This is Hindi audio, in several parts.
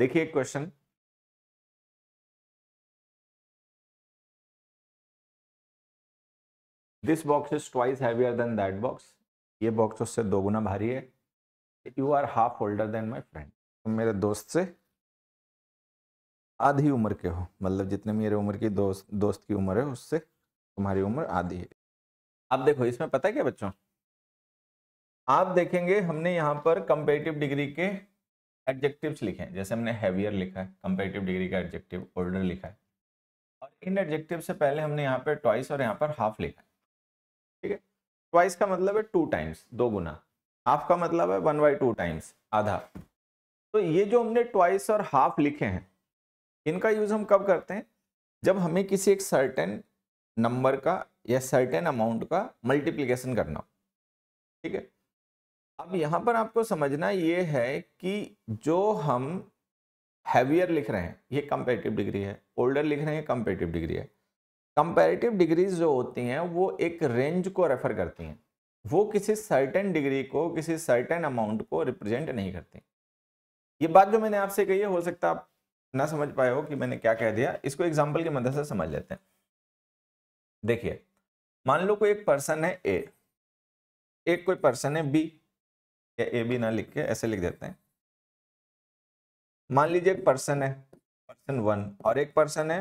देखिए question this box is twice heavier than that box ये बॉक्स तो उससे दो गुना भारी है you are half older than my friend तुम मेरे दोस्त से आधी उम्र के हो मतलब जितने मेरे उम्र की दोस्त दोस्त की उम्र है उससे तुम्हारी उम्र आधी है अब देखो इसमें पता है क्या बच्चों आप देखेंगे हमने यहाँ पर कंपेटिव डिग्री के एडजेक्टिव्स लिखे हैं जैसे हमने हैवियर लिखा है कंपेरेटिव डिग्री का एडजेक्टिव ओल्डर लिखा है और इन एडजेक्टिव से पहले हमने यहाँ पर ट्वाइस और यहाँ पर हाफ लिखा है ठीक है ट्वाइस का मतलब है टू टाइम्स दो गुना हाफ का मतलब है वन बाई टू टाइम्स आधा तो ये जो हमने ट्वाइस और हाफ लिखे हैं इनका यूज़ हम कब करते हैं जब हमें किसी एक सर्टेन नंबर का या सर्टेन अमाउंट का मल्टीप्लीकेशन करना हो ठीक है अब यहाँ पर आपको समझना ये है कि जो हम हैवियर लिख रहे हैं ये कंपेरेटिव डिग्री है ओल्डर लिख रहे हैं कंपेरेटिव डिग्री है कंपेरेटिव डिग्रीज जो होती हैं वो एक रेंज को रेफर करती हैं वो किसी सर्टेन डिग्री को किसी सर्टेन अमाउंट को रिप्रेजेंट नहीं करती ये बात जो मैंने आपसे कही है हो सकता है आप ना समझ पाए हो कि मैंने क्या कह दिया इसको एग्जाम्पल की मदद से समझ लेते हैं देखिए मान लो कोई एक पर्सन है ए एक कोई पर्सन है बी या ए बी ना लिख के ऐसे लिख देते हैं मान लीजिए एक पर्सन है पर्सन वन और एक पर्सन है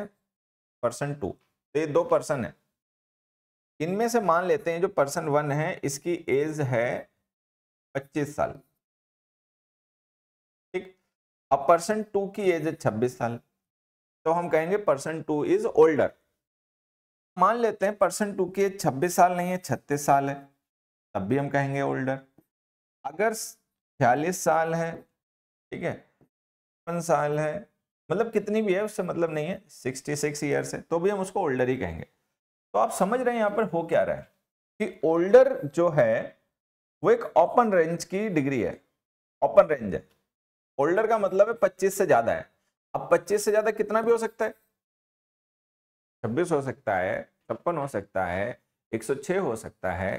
पर्सन टू तो ये दो पर्सन है इनमें से मान लेते हैं जो पर्सन वन है इसकी एज है पच्चीस साल ठीक अब पर्सन टू की एज है छब्बीस साल तो हम कहेंगे पर्सन टू इज ओल्डर मान लेते हैं पर्सन टू की एज छब्बीस साल नहीं है छत्तीस साल है तब भी हम कहेंगे ओल्डर अगर छियालीस साल है ठीक है पचपन साल है मतलब कितनी भी है उससे मतलब नहीं है सिक्सटी सिक्स ईयर्स है तो भी हम उसको ओल्डर ही कहेंगे तो आप समझ रहे हैं यहाँ पर हो क्या रहा है कि ओल्डर जो है वो एक ओपन रेंज की डिग्री है ओपन रेंज है ओल्डर का मतलब है पच्चीस से ज़्यादा है अब पच्चीस से ज़्यादा कितना भी हो सकता है छब्बीस हो सकता है छप्पन हो सकता है छह हो सकता है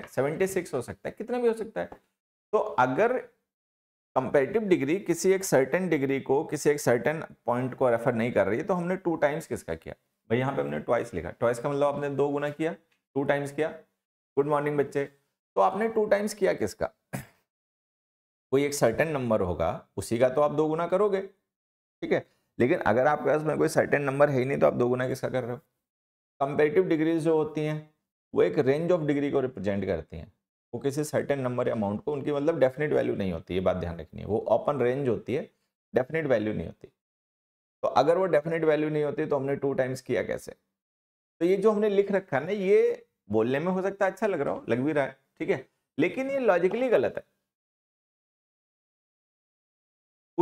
सिक्स हो सकता है कितना भी हो सकता है तो अगर कंपेरेटिव डिग्री किसी एक सर्टेन डिग्री को किसी एक सर्टेन पॉइंट को रेफर नहीं कर रही है तो हमने टू टाइम्स किसका किया भाई यहाँ पे हमने ट्वाइस लिखा ट्वाइस का मतलब आपने दो गुना किया टू टाइम्स किया गुड मॉर्निंग बच्चे तो आपने टू टाइम्स किया किसका कोई एक सर्टेन नंबर होगा उसी का तो आप दो गुना करोगे ठीक है लेकिन अगर आपके पास में कोई सर्टेन नंबर है ही नहीं तो आप दो गुना किसका कर रहे हो कंपेरेटिव डिग्रीज जो होती हैं वो एक रेंज ऑफ डिग्री को रिप्रेजेंट करती हैं वो किसी सर्टेन नंबर या अमाउंट को उनकी मतलब डेफिनेट वैल्यू नहीं होती ये बात ध्यान रखनी है वो ओपन रेंज होती है डेफिनेट वैल्यू नहीं होती तो अगर वो डेफिनेट वैल्यू नहीं होती तो हमने टू टाइम्स किया कैसे तो ये जो हमने लिख रखा है ना ये बोलने में हो सकता है अच्छा लग रहा हो लग भी रहा है ठीक है लेकिन ये लॉजिकली गलत है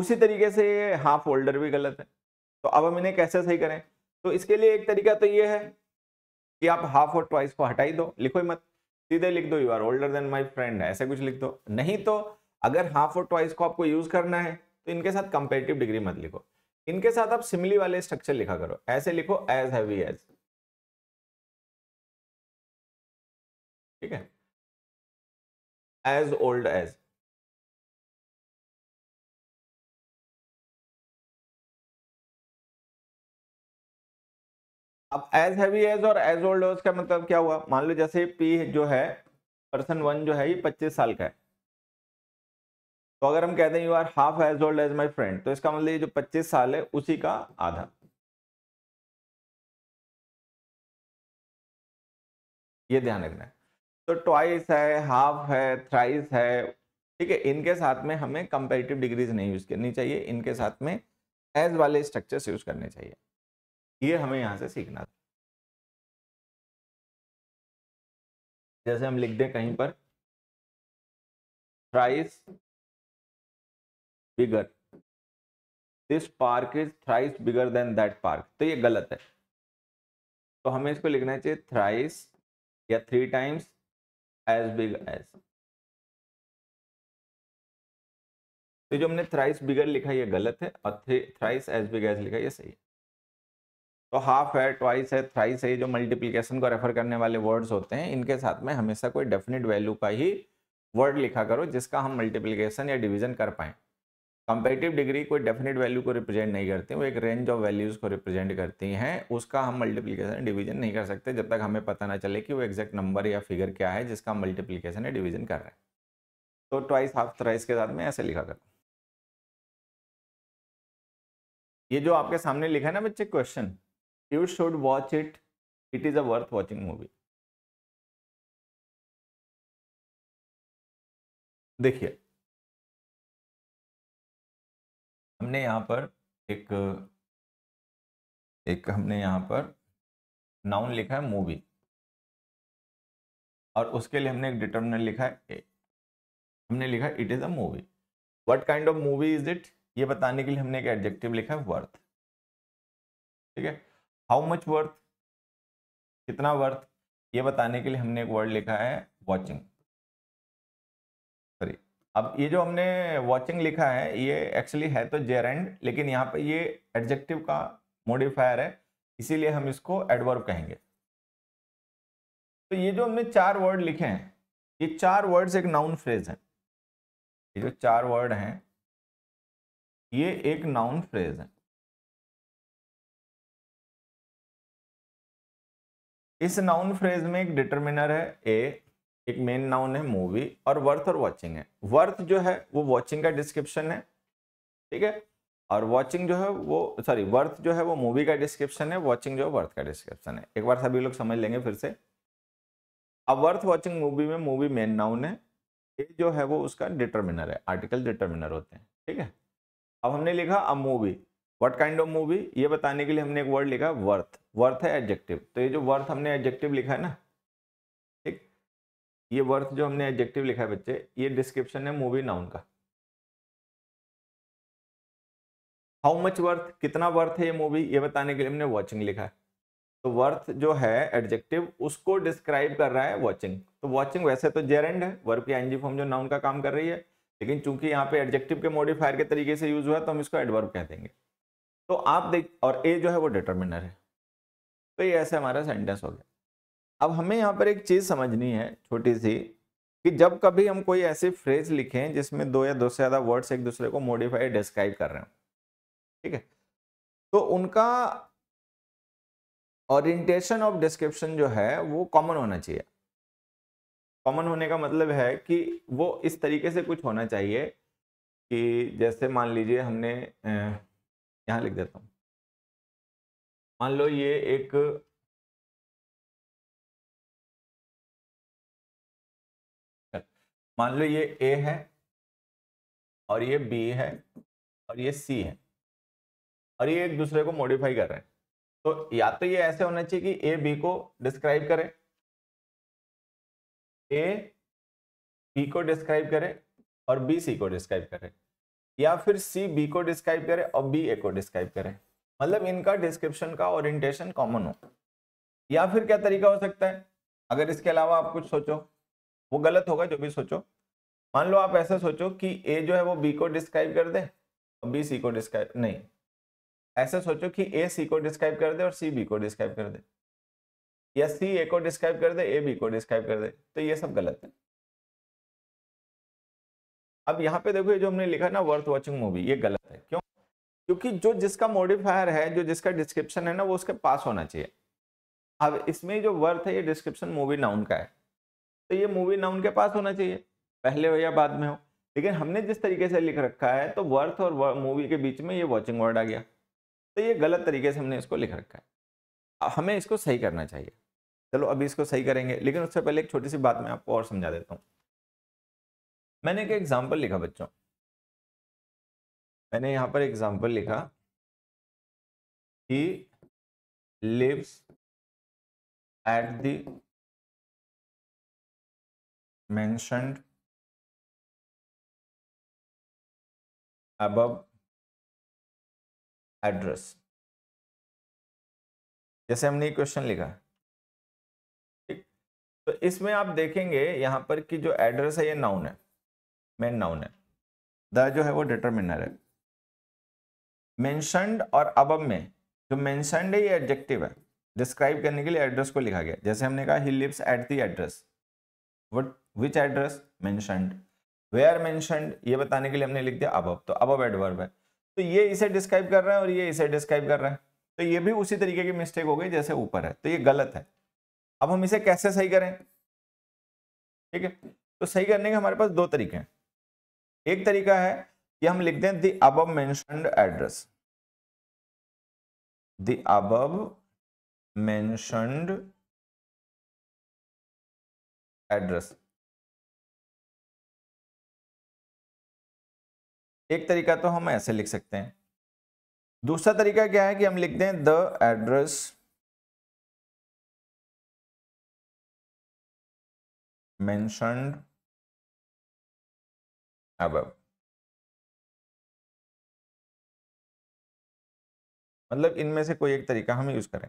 उसी तरीके से ये हाफ होल्डर भी गलत है तो अब हम इन्हें कैसे सही करें तो इसके लिए एक तरीका तो ये है कि आप हाफ और ट्वाइस को हटाई दो लिखो ही मत सीधे लिख दो you are older than my friend ऐसे कुछ लिख दो नहीं तो अगर हाफ और ट्वाइस को आपको यूज करना है तो इनके साथ कंपेरेटिव डिग्री मत लिखो इनके साथ आप सिमली वाले स्ट्रक्चर लिखा करो ऐसे लिखो एज हैवी एज ठीक है एज ओल्ड एज अब एज हैवी एज और एज ओल्ड एज का मतलब क्या हुआ मान लो जैसे पी जो है पर्सन वन जो है ये पच्चीस साल का है तो अगर हम कहते हैं you are half as old as my friend तो इसका मतलब ये जो पच्चीस साल है उसी का आधा ये ध्यान रखना है तो ट्वाइस है हाफ है थ्राइस है ठीक है इनके साथ में हमें कंपेरेटिव डिग्रीज नहीं यूज करनी चाहिए इनके साथ में एज वाले स्ट्रक्चर्स यूज करने चाहिए ये हमें यहाँ से सीखना था जैसे हम लिख दें कहीं पर thrice bigger this park is thrice bigger than that park तो ये गलत है तो हमें इसको लिखना चाहिए थ्राइस या three times as big as तो जो हमने थ्राइस बिगर लिखा ये गलत है और थ्राइस एज बिग एज लिखा ये सही है तो हाफ है ट्वाइस है थ्राइस है जो मल्टीप्लीकेशन को रेफर करने वाले वर्ड्स होते हैं इनके साथ में हमेशा कोई डेफिनेट वैल्यू का ही वर्ड लिखा करो जिसका हम मल्टीप्लीकेशन या डिवीजन कर पाएँ कंपेटिव डिग्री कोई डेफिनेट वैल्यू को रिप्रेजेंट नहीं करती वो एक रेंज ऑफ वैल्यूज़ को रिप्रेजेंट करती हैं उसका हम मल्टीप्लीकेशन डिवीजन नहीं कर सकते जब तक हमें पता ना चले कि वो एग्जैक्ट नंबर या फिगर क्या है जिसका हम मल्टीप्लीकेशन या डिवीजन कर रहे हैं तो ट्वाइस हाफ थ्राइस के साथ में ऐसे लिखा करो ये जो आपके सामने लिखा है ना बच्चे question you should watch it it is a worth watching movie देखिए हमने यहाँ पर एक एक हमने यहाँ पर नाउन लिखा है मूवी और उसके लिए हमने एक डिटर्मिनेंट लिखा है ए हमने लिखा है it is a movie what kind of movie is it ये बताने के लिए हमने एक एडजेक्टिव लिखा है वर्थ ठीक है हाउ मच वर्थ कितना वर्थ ये बताने के लिए हमने एक वर्ड लिखा है वॉचिंग सॉरी अब ये जो हमने वॉचिंग लिखा है ये एक्चुअली है तो जेरेंड लेकिन यहाँ पर ये एडजेक्टिव का मोडिफायर है इसीलिए हम इसको एडवर्ब कहेंगे तो ये जो हमने चार वर्ड लिखे हैं ये चार वर्ड्स एक नाउन फ्रेज है ये जो चार वर्ड हैं ये एक नाउन फ्रेज है इस नाउन फ्रेज में एक डिटर्मिनर है ए एक मेन नाउन है मूवी और वर्थ और वॉचिंग है वर्थ जो है वो वॉचिंग का डिस्क्रिप्शन है ठीक है और वॉचिंग जो है वो सॉरी वर्थ जो है वो मूवी का डिस्क्रिप्शन है वॉचिंग जो है वर्थ का डिस्क्रिप्शन है एक बार सभी लोग समझ लेंगे फिर से अब वर्थ वॉचिंग मूवी में मूवी मेन नाउन है ए जो है वो उसका डिटर्मिनर है आर्टिकल डिटर्मिनर होते हैं ठीक है अब हमने लिखा a movie what kind of movie ये बताने के लिए हमने एक वर्ड लिखा वर्थ वर्थ है एडजेक्टिव तो ये जो वर्थ हमने एडजेक्टिव लिखा है ना ठीक ये वर्थ जो हमने एडजेक्टिव लिखा है बच्चे ये डिस्क्रिप्शन है मूवी नाउन का हाउ मच वर्थ कितना वर्थ है ये मूवी ये बताने के लिए हमने वॉचिंग लिखा है तो वर्थ जो है एडजेक्टिव उसको डिस्क्राइब कर रहा है वॉचिंग तो वॉचिंग वैसे तो जेरेंड है वर्ब की एनजी फॉर्म जो नाउन का काम कर रही है लेकिन चूंकि यहाँ पे एडजेक्टिव के मॉडिफायर के तरीके से यूज हुआ है तो हम इसको एडवर्ब कह देंगे तो आप देख और ए जो है वो डिटर्मिनर है तो ये ऐसे हमारा सेंटेंस हो गया अब हमें यहाँ पर एक चीज़ समझनी है छोटी सी कि जब कभी हम कोई ऐसी फ्रेज लिखें जिसमें दो या दो से ज़्यादा वर्ड्स एक दूसरे को मॉडिफाई डिस्क्राइब कर रहे हो ठीक है तो उनका ओरिएंटेशन ऑफ डिस्क्रिप्शन जो है वो कॉमन होना चाहिए कॉमन होने का मतलब है कि वो इस तरीके से कुछ होना चाहिए कि जैसे मान लीजिए हमने यहाँ लिख देता हूँ मान लो ये एक मान लो ये ए है और ये बी है और ये सी है और ये एक दूसरे को मॉडिफाई कर रहे हैं तो या तो ये ऐसे होना चाहिए कि ए बी को डिस्क्राइब करे ए बी को डिस्क्राइब करे और बी सी को डिस्क्राइब करे या फिर सी बी को डिस्क्राइब करे और बी ए को डिस्क्राइब करे मतलब इनका डिस्क्रिप्शन का ओरिएंटेशन कॉमन हो या फिर क्या तरीका हो सकता है अगर इसके अलावा आप कुछ सोचो वो गलत होगा जो भी सोचो मान लो आप ऐसा सोचो कि ए जो है वो बी को डिस्क्राइब कर दे और बी सी को डिस्क्राइब नहीं ऐसा सोचो कि ए सी को डिस्क्राइब कर दे और सी बी को डिस्क्राइब कर दे या सी ए को डिस्क्राइब कर दे ए बी को डिस्क्राइब कर दे तो ये सब गलत है अब यहाँ पे देखो ये जो हमने लिखा ना वर्थ वॉचिंग मूवी ये गलत है क्यों क्योंकि जो जिसका मॉडिफायर है जो जिसका डिस्क्रिप्शन है ना वो उसके पास होना चाहिए अब इसमें जो वर्थ है ये डिस्क्रिप्शन मूवी नाउन का है तो ये मूवी नाउन के पास होना चाहिए पहले हो या बाद में हो लेकिन हमने जिस तरीके से लिख रखा है तो वर्थ और मूवी के बीच में ये वॉचिंग वर्ड आ गया तो ये गलत तरीके से हमने इसको लिख रखा है हमें इसको सही करना चाहिए चलो अभी इसको सही करेंगे लेकिन उससे पहले एक छोटी सी बात मैं आपको और समझा देता हूँ मैंने एक एग्जाम्पल लिखा बच्चों मैंने यहाँ पर एग्जाम्पल लिखा ही lives at the mentioned above address जैसे हमने ये क्वेश्चन लिखा ठीक तो इसमें आप देखेंगे यहाँ पर कि जो एड्रेस है ये नाउन है मेन नाउन है द जो है वो डिटर्मिनर है मैंशनड और अबब में जो मैंशनड है ये एडजेक्टिव है डिस्क्राइब करने के लिए एड्रेस को लिखा गया जैसे हमने कहा ही lives at the address what which address mentioned are mentioned ये बताने के लिए हमने लिख दिया अबब तो अबब एडवर्ब है तो ये इसे डिस्क्राइब कर रहा है और ये इसे डिस्क्राइब कर रहा है तो ये भी उसी तरीके की मिस्टेक हो गई जैसे ऊपर है तो ये गलत है अब हम इसे कैसे सही करें ठीक है तो सही करने के हमारे पास दो तरीके हैं एक तरीका है ये हम लिख दें the above mentioned address the above address एक तरीका तो हम ऐसे लिख सकते हैं दूसरा तरीका क्या है कि हम लिख दें द एड्रेस mentioned अब मतलब इनमें से कोई एक तरीका हम यूज करें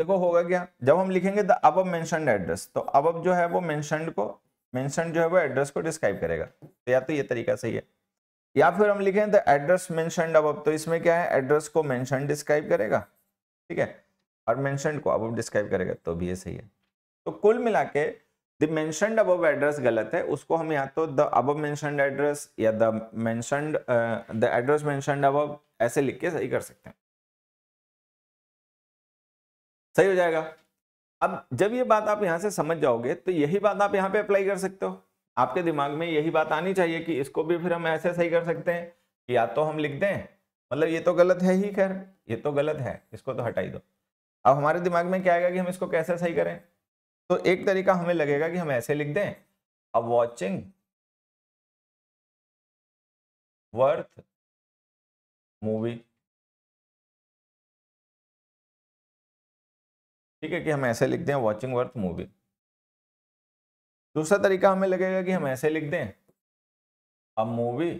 देखो होगा क्या जब हम लिखेंगे द अब मैंशनड एड्रेस तो अब जो है वो मैंशनड को मैंशनड जो है वो एड्रेस को डिस्क्राइब करेगा तो या तो ये तरीका सही है या फिर हम लिखें द एड्रेस मैंशनड अब तो इसमें क्या है एड्रेस को मैंशन डिस्क्राइब करेगा ठीक है और मैंशनड को अब डिस्क्राइब करेगा तो भी ये सही है तो कुल मिला के द मैंशनड अब एड्रेस गलत है उसको हम या तो द अब मैंशनड एड्रेस या the mentioned the address mentioned above ऐसे लिख के सही कर सकते हैं सही हो जाएगा अब जब ये बात आप यहाँ से समझ जाओगे तो यही बात आप यहाँ पे अप्लाई कर सकते हो आपके दिमाग में यही बात आनी चाहिए कि इसको भी फिर हम ऐसे सही कर सकते हैं कि या तो हम लिख दें मतलब ये तो गलत है ही खैर ये तो गलत है इसको तो हटाई दो अब हमारे दिमाग में क्या आएगा कि हम इसको कैसे सही करें तो एक तरीका हमें लगेगा कि हम ऐसे लिख दें अब वॉचिंग वर्थ मूवी ठीक है कि हम ऐसे लिख दें वॉचिंग वर्थ मूवी दूसरा तरीका हमें लगेगा कि हम ऐसे लिख दें अब मूवी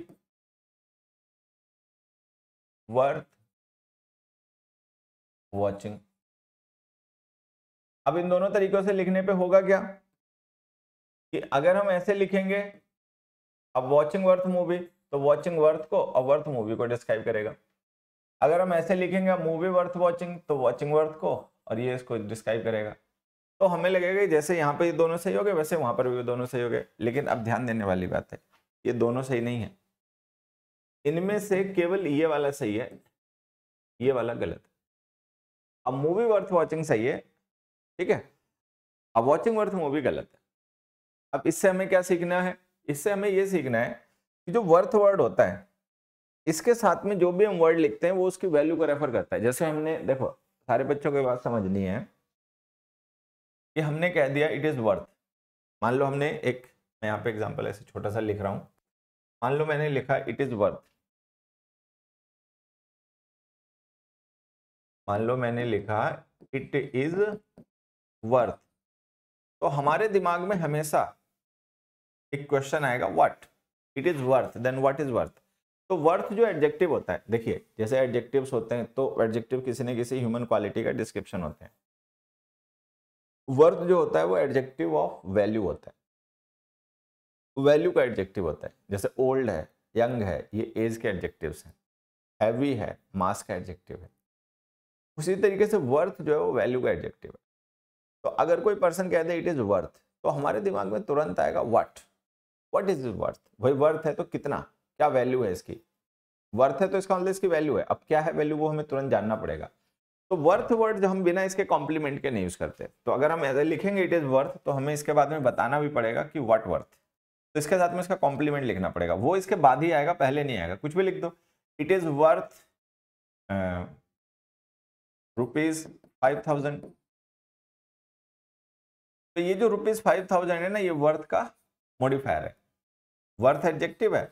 वर्थ वॉचिंग अब इन दोनों तरीकों से लिखने पे होगा क्या कि अगर हम ऐसे लिखेंगे अब वॉचिंग वर्थ मूवी तो वॉचिंग वर्थ को अब वर्थ मूवी को डिस्क्राइब करेगा अगर हम ऐसे लिखेंगे मूवी वर्थ वॉचिंग तो वॉचिंग वर्थ को और ये इसको डिस्क्राइब करेगा तो हमें लगेगा जैसे यहाँ पर ये दोनों सही हो गए वैसे वहाँ पर भी दोनों सही हो गए लेकिन अब ध्यान देने वाली बात है ये दोनों सही नहीं है इनमें से केवल ये वाला सही है ये वाला गलत है अब मूवी वर्थ वॉचिंग सही है ठीक है अब वॉचिंग वर्थ मूवी गलत है अब इससे हमें क्या सीखना है इससे हमें ये सीखना है कि जो वर्थ वर्ड होता है इसके साथ में जो भी हम वर्ड लिखते हैं वो उसकी वैल्यू को रेफर करता है जैसे हमने देखो सारे बच्चों को बात समझनी है कि हमने कह दिया इट इज़ वर्थ मान लो हमने एक मैं यहाँ पे एग्जांपल ऐसे छोटा सा लिख रहा हूँ मान लो मैंने लिखा इट इज़ वर्थ मान लो मैंने लिखा इट इज़ वर्थ तो हमारे दिमाग में हमेशा एक क्वेश्चन आएगा what it is worth then what is worth तो वर्थ जो एडजेक्टिव होता है देखिए जैसे एडजेक्टिव्स होते हैं तो एडजेक्टिव किसी न किसी ह्यूमन क्वालिटी का डिस्क्रिप्शन होते हैं वर्थ जो होता है वो एडजेक्टिव ऑफ वैल्यू होता है वैल्यू का एडजेक्टिव होता है जैसे ओल्ड है यंग है ये एज के एडजेक्टिव हैं हैवी है मास का एडजेक्टिव है उसी तरीके से वर्थ जो है वो वैल्यू का एडजेक्टिव है तो अगर कोई पर्सन कह दे इट इज़ वर्थ तो हमारे दिमाग में तुरंत आएगा वट वट इज़ वर्थ वही वर्थ है तो कितना क्या वैल्यू है इसकी वर्थ है तो इसका मतलब इसकी वैल्यू है अब क्या है वैल्यू वो हमें तुरंत जानना पड़ेगा तो वर्थ वर्ड जो हम बिना इसके कॉम्प्लीमेंट के नहीं यूज करते तो अगर हम ऐसे लिखेंगे इट इज वर्थ तो हमें इसके बाद में बताना भी पड़ेगा कि वट वर्थ तो इसके साथ में इसका कॉम्प्लीमेंट लिखना पड़ेगा वो इसके बाद ही आएगा पहले नहीं आएगा कुछ भी लिख दो it is worth rupees five thousand तो ये जो रुपीज फाइव थाउजेंड है ना ये वर्थ का मॉडिफायर है वर्थ एडजेक्टिव है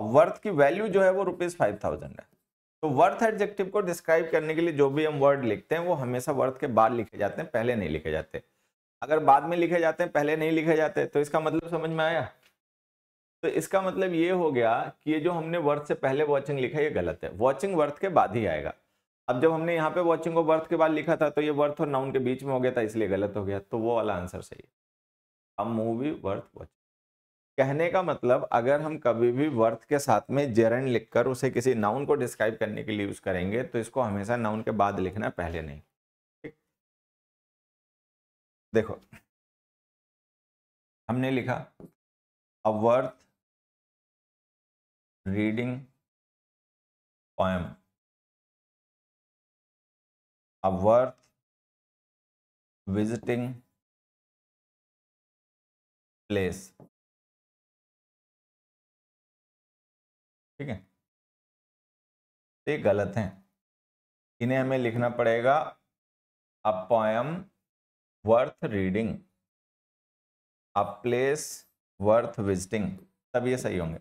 वर्थ की वैल्यू जो है वो रुपीज फाइव थाउजेंड है तो वर्थ एडजेक्टिव को डिस्क्राइब करने के लिए जो भी हम वर्ड लिखते हैं वो हमेशा वर्थ के बाद लिखे जाते हैं पहले नहीं लिखे जाते अगर बाद में लिखे जाते हैं पहले नहीं लिखे जाते तो इसका मतलब समझ में आया तो इसका मतलब ये हो गया कि ये जो हमने वर्थ से पहले वॉचिंग लिखा ये गलत है वॉचिंग वर्थ के बाद ही आएगा अब जब हमने यहाँ पे वॉचिंग को वर्थ के बाद लिखा था तो ये वर्थ और नाउन के बीच में हो गया था इसलिए गलत हो गया तो वो वाला आंसर सही है अ मूवी वर्थ वॉचिंग कहने का मतलब अगर हम कभी भी वर्थ के साथ में जेरन लिखकर उसे किसी नाउन को डिस्क्राइब करने के लिए यूज़ करेंगे तो इसको हमेशा नाउन के बाद लिखना पहले नहीं ठीक देखो हमने लिखा a worth reading poem a worth visiting place ठीक है तो ये गलत हैं इन्हें हमें लिखना पड़ेगा a poem worth reading a place worth visiting तब ये सही होंगे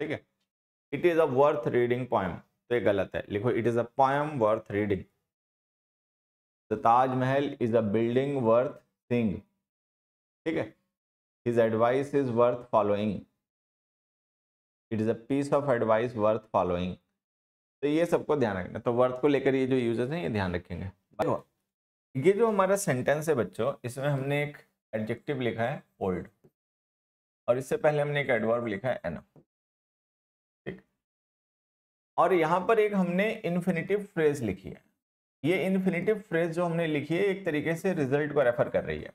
ठीक है it is a worth reading poem तो ये गलत है लिखो it is a poem worth reading the Taj Mahal is a building worth seeing ठीक है his advice is worth following it is a piece of advice worth following तो ये सबको ध्यान रखना तो वर्थ को लेकर ये जो यूजर्स हैं ये ध्यान रखेंगे ये जो हमारा सेंटेंस है बच्चों इसमें हमने एक एडजेक्टिव लिखा है ओल्ड और इससे पहले हमने एक एडवर्ब लिखा है एन ठीक और यहाँ पर एक हमने इन्फिनेटिव फ्रेज लिखी है ये इन्फिनेटिव फ्रेज जो हमने लिखी है एक तरीके से रिजल्ट को रेफर कर रही है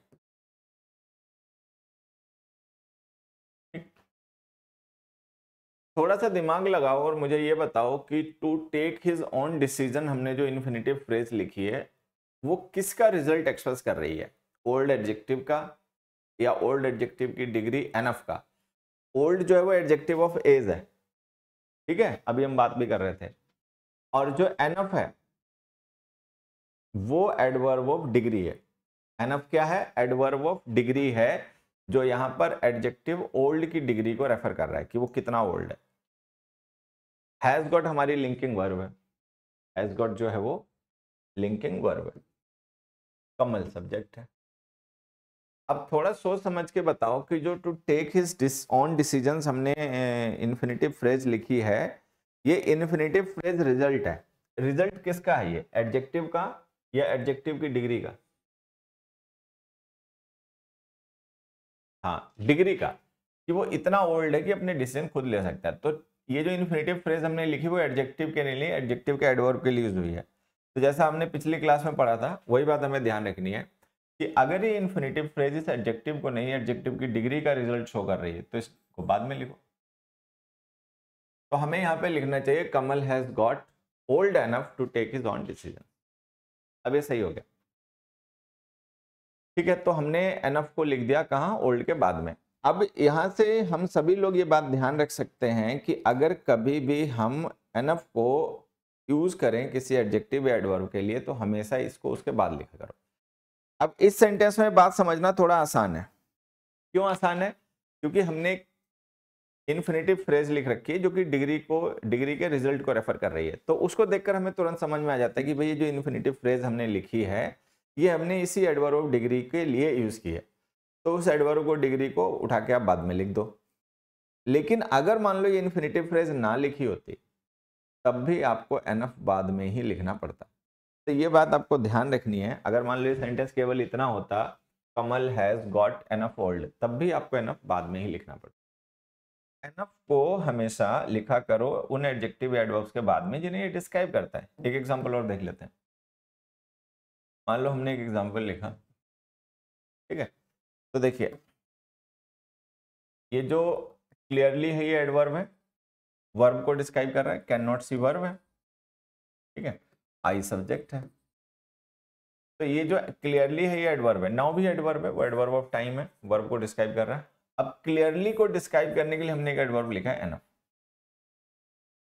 थोड़ा सा दिमाग लगाओ और मुझे ये बताओ कि to take his own decision हमने जो इन्फिनेटिव फ्रेज लिखी है वो किसका रिजल्ट एक्सप्रेस कर रही है ओल्ड एडजेक्टिव का या ओल्ड एडजेक्टिव की डिग्री एनएफ का ओल्ड जो है वो एडजेक्टिव ऑफ एज है ठीक है अभी हम बात भी कर रहे थे और जो एफ है वो एडवर्व ऑफ डिग्री है एनएफ क्या है एडवर्व ऑफ डिग्री है जो यहाँ पर एडजेक्टिव ओल्ड की डिग्री को रेफर कर रहा है कि वो कितना ओल्ड है हैज गॉट हमारी लिंकिंग वर्ब है हैज गॉट जो है वो लिंकिंग वर्ब है कमल सब्जेक्ट है अब थोड़ा सोच समझ के बताओ कि जो टू टेक हिज डिस ऑन डिसीजन हमने इन्फिनेटिव फ्रेज लिखी है ये इन्फिनेटिव फ्रेज रिजल्ट है रिजल्ट किसका है ये एडजेक्टिव का या एडजेक्टिव की डिग्री का हाँ डिग्री का कि वो इतना ओल्ड है कि अपने डिसीजन खुद ले सकता है तो ये जो इन्फिनेटिव फ्रेज हमने लिखी वो एडजेक्टिव के लिए एडजेक्टिव के एडवर्ब के लिए यूज हुई है तो जैसा हमने पिछली क्लास में पढ़ा था वही बात हमें ध्यान रखनी है कि अगर ये इन्फिनेटिव फ्रेज इस एडजेक्टिव को नहीं एडजेक्टिव की डिग्री का रिजल्ट शो कर रही है तो इसको बाद में लिखो तो हमें यहाँ पे लिखना चाहिए Kamal has got old enough to take his own decision अब ये सही हो गया ठीक है तो हमने एनफ को लिख दिया कहाँ ओल्ड के बाद में अब यहाँ से हम सभी लोग ये बात ध्यान रख सकते हैं कि अगर कभी भी हम एफ को यूज़ करें किसी एडजेक्टिव या एडवर्ब के लिए तो हमेशा इसको उसके बाद लिखा करो अब इस सेंटेंस में बात समझना थोड़ा आसान है क्यों आसान है क्योंकि हमने इन्फिनेटिव फ्रेज लिख रखी है जो कि डिग्री को डिग्री के रिजल्ट को रेफर कर रही है तो उसको देखकर हमें तुरंत समझ में आ जाता है कि भाई ये जो इन्फिनेटिव फ्रेज हमने लिखी है ये हमने इसी एडवर्ब ऑफ डिग्री के लिए यूज़ की है तो उस एडवर्ब को डिग्री को उठा के आप बाद में लिख दो लेकिन अगर मान लो ये इन्फिनेटिव फ्रेज ना लिखी होती तब भी आपको एनफ बाद में ही लिखना पड़ता तो ये बात आपको ध्यान रखनी है अगर मान लो ये सेंटेंस केवल इतना होता Kamal has got enough old तब भी आपको एनफ बाद में ही लिखना पड़ता एनफ को हमेशा लिखा करो उन एडजेक्टिव एडवर्ब्स के बाद में जिन्हें ये डिस्क्राइब करता है एक एग्जाम्पल और देख लेते हैं मान लो हमने एक एग्जाम्पल लिखा ठीक है तो देखिए ये जो क्लियरली है ये एडवर्ब है वर्ब को डिस्क्राइब कर रहा है कैन नॉट सी वर्ब है ठीक है आई सब्जेक्ट है तो ये जो क्लियरली है ये एडवर्ब है नाउ भी एडवर्ब है वो एडवर्ब ऑफ टाइम है वर्ब को डिस्क्राइब कर रहा है अब क्लियरली को डिस्क्राइब करने के लिए हमने एक एडवर्ब लिखा है एनफ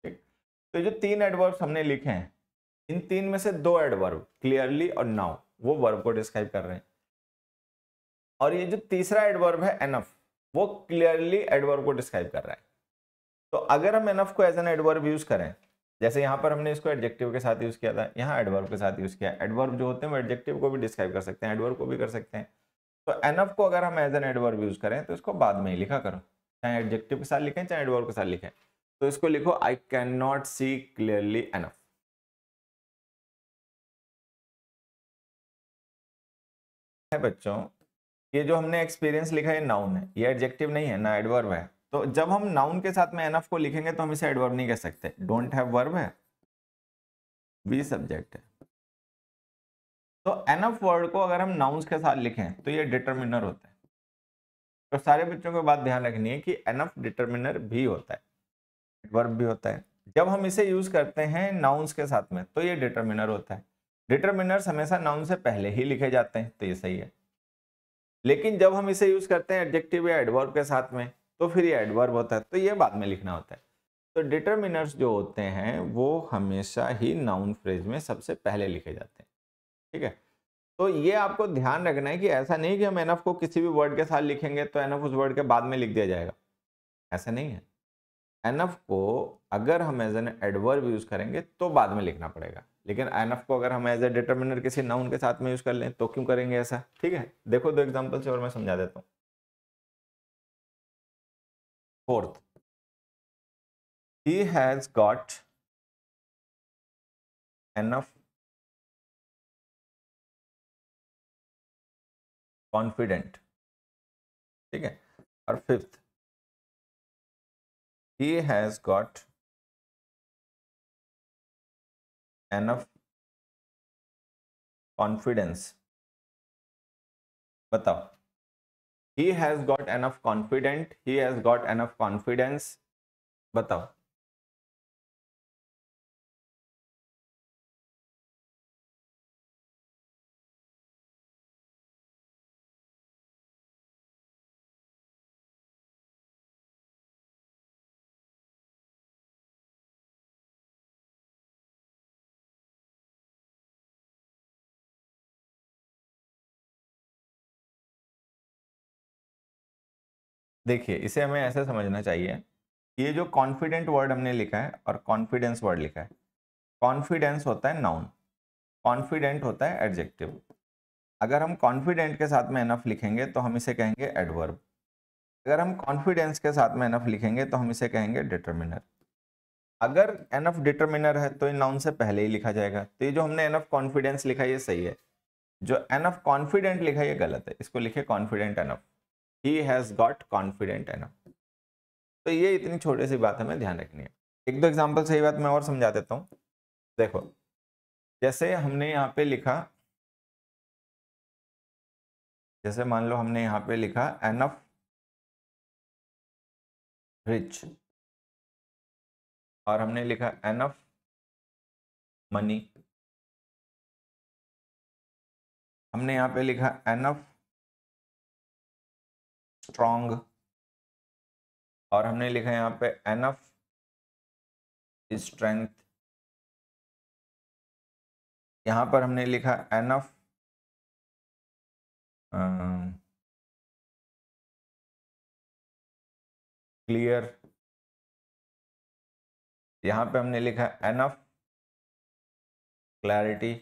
ठीक तो जो तीन एडवर्ब हमने लिखे हैं इन तीन में से दो एडवर्ब क्लियरली और नाउ वो वर्ब को डिस्क्राइब कर रहे हैं और ये जो तीसरा एडवर्ब है एनफ वो क्लियरली एडवर्ब को डिस्क्राइब कर रहा है तो अगर हम एनफ को एज एन एडवर्ब यूज करें जैसे यहाँ पर हमने इसको एडजेक्टिव के साथ यूज किया था यहाँ एडवर्ब के साथ यूज किया एडवर्ब जो होते हैं वो एडजेक्टिव को भी डिस्क्राइब कर सकते हैं एडवर्ब को भी कर सकते हैं तो एनफ को अगर हम एज एन एडवर्ब यूज करें तो इसको बाद में ही लिखा करो चाहे एडजेक्टिव के साथ लिखें चाहे एडवर्ब के साथ लिखें तो इसको लिखो I can not see clearly enough है बच्चों ये जो हमने एक्सपीरियंस लिखा है नाउन है ये एडजेक्टिव नहीं है ना एडवर्व है तो जब हम नाउन के साथ में एनफ को लिखेंगे तो हम इसे एडवर्व नहीं कह सकते डोंट हैव वर्ब है वी सब्जेक्ट है तो एनफ वर्ड को अगर हम नाउन्स के साथ लिखें तो ये डिटर्मिनर होता है तो सारे बच्चों को बात ध्यान रखनी है कि एनफ डिटर्मिनर भी होता है एडवर्व भी होता है जब हम इसे यूज करते हैं नाउन्स के साथ में तो ये डिटर्मिनर होता है डिटर्मिनर्स हमेशा नाउन से पहले ही लिखे जाते हैं तो ये सही है लेकिन जब हम इसे यूज करते हैं एडजेक्टिव या एडवर्ब के साथ में तो फिर ये एडवर्ब होता है तो ये बाद में लिखना होता है तो डिटर्मिनर्स जो होते हैं वो हमेशा ही नाउन फ्रेज में सबसे पहले लिखे जाते हैं ठीक है तो ये आपको ध्यान रखना है कि ऐसा नहीं कि हम एफ को किसी भी वर्ड के साथ लिखेंगे तो एफ उस वर्ड के बाद में लिख दिया जाएगा ऐसा नहीं है एफ को अगर हम एज एन एडवर्ब यूज करेंगे तो बाद में लिखना पड़ेगा लेकिन एन एफ को अगर हम एज ए डिटर्मिनर किसी नाउन के साथ में यूज़ कर लें तो क्यों करेंगे ऐसा ठीक है देखो दो एग्जाम्पल से और मैं समझा देता हूँ fourth he has got enough confident ठीक है और fifth he has got enough confidence बताओ he has got enough confident he has got enough confidence बताओ देखिए इसे हमें ऐसे समझना चाहिए ये जो कॉन्फिडेंट वर्ड हमने लिखा है और कॉन्फिडेंस वर्ड लिखा है कॉन्फिडेंस होता है नाउन कॉन्फिडेंट होता है एडजेक्टिव अगर हम कॉन्फिडेंट के साथ में एनफ लिखेंगे तो हम इसे कहेंगे एडवर्ब अगर हम कॉन्फिडेंस के साथ में एनफ लिखेंगे तो हम इसे कहेंगे डिटर्मिनर अगर एनफ डिटर्मिनर है तो इन नाउन से पहले ही लिखा जाएगा तो ये जो हमने एनफ कॉन्फिडेंस लिखा ये सही है जो एनफ कॉन्फिडेंट लिखा ये गलत है इसको लिखे confident enough he has got confident है ना तो ये इतनी छोटी सी बात हमें ध्यान रखनी है एक दो एग्जाम्पल से बात मैं और समझा देता हूँ देखो जैसे हमने यहाँ पे लिखा जैसे मान लो हमने यहाँ पे लिखा एनफ रिच और हमने लिखा एनफ मनी हमने यहाँ पे लिखा एनफ स्ट्रॉन्ग और हमने लिखा यहां पे एनफ स्ट्रेंथ यहां पर हमने लिखा एनफ क्लियर यहां पे हमने लिखा एनफ क्लैरिटी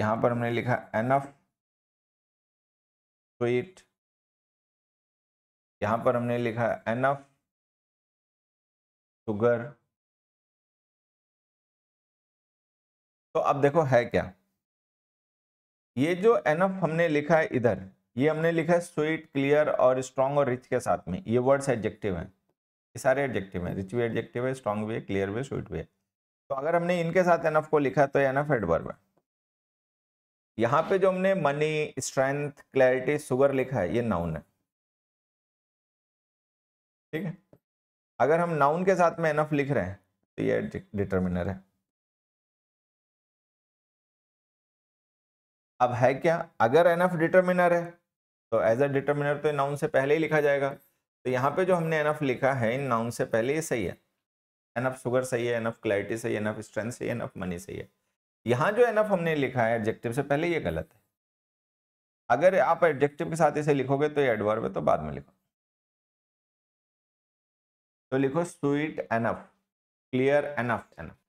यहां पर हमने लिखा एनफ स्वीट तो यहां पर हमने लिखा एनफ शुगर तो अब देखो है क्या ये जो एनफ हमने लिखा है इधर ये हमने लिखा है स्वीट क्लियर और स्ट्रॉन्ग और रिच के साथ में ये वर्ड्स एडजेक्टिव हैं ये सारे एडजेक्टिव हैं रिच भी एडजेक्टिव है स्ट्रॉन्ग भी है क्लियर भी है स्वीट भी है तो अगर हमने इनके साथ एनफ को लिखा तो एनफ एडवर्ब है यहां पे जो हमने मनी स्ट्रेंथ क्लैरिटी सुगर लिखा है ये नाउन है ठीक है अगर हम नाउन के साथ में एनफ लिख रहे हैं तो ये डिटर्मिनर है अब है क्या अगर एनफ डिटर्मिनर है तो एज अ डिटर्मिनर तो नाउन से पहले ही लिखा जाएगा तो यहां पे जो हमने एनफ लिखा है इन नाउन से पहले ये सही है एनफ सुगर सही है एनफ क्लैरिटी सही है एनफ स्ट्रेंथ सही है एनफ मनी सही है यहाँ जो एनफ हमने लिखा है एडजेक्टिव से पहले ये गलत है अगर आप एडजेक्टिव के साथ इसे लिखोगे तो एडवर्ब है तो बाद में लिखो तो लिखो sweet enough clear enough enough